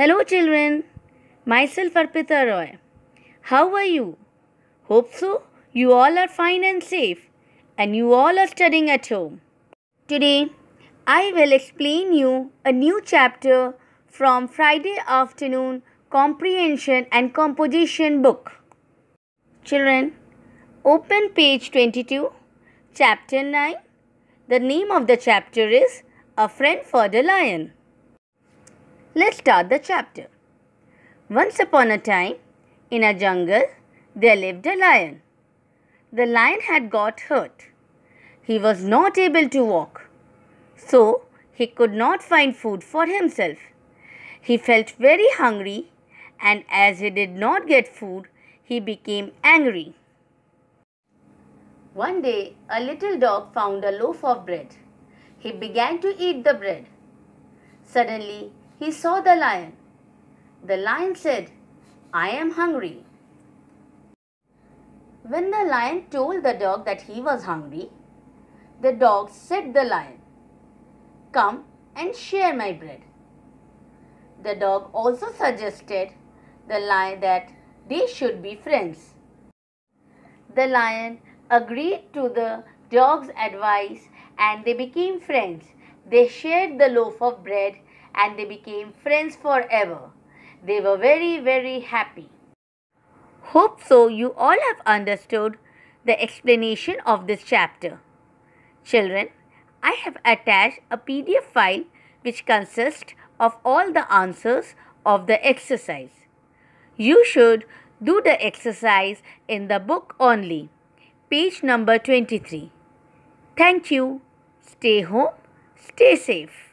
Hello, children. Myself Arpita Roy. How are you? Hope so. You all are fine and safe, and you all are studying at home. Today, I will explain you a new chapter from Friday afternoon comprehension and composition book. Children, open page 22, chapter 9. The name of the chapter is A Friend for the Lion. Let's start the chapter. Once upon a time, in a jungle, there lived a lion. The lion had got hurt. He was not able to walk. So, he could not find food for himself. He felt very hungry, and as he did not get food, he became angry. One day, a little dog found a loaf of bread. He began to eat the bread. Suddenly, he saw the lion. The lion said, I am hungry. When the lion told the dog that he was hungry, the dog said the lion, Come and share my bread. The dog also suggested the lion that they should be friends. The lion agreed to the dog's advice and they became friends. They shared the loaf of bread and they became friends forever. They were very, very happy. Hope so you all have understood the explanation of this chapter. Children, I have attached a PDF file which consists of all the answers of the exercise. You should do the exercise in the book only, page number 23. Thank you. Stay home. Stay safe.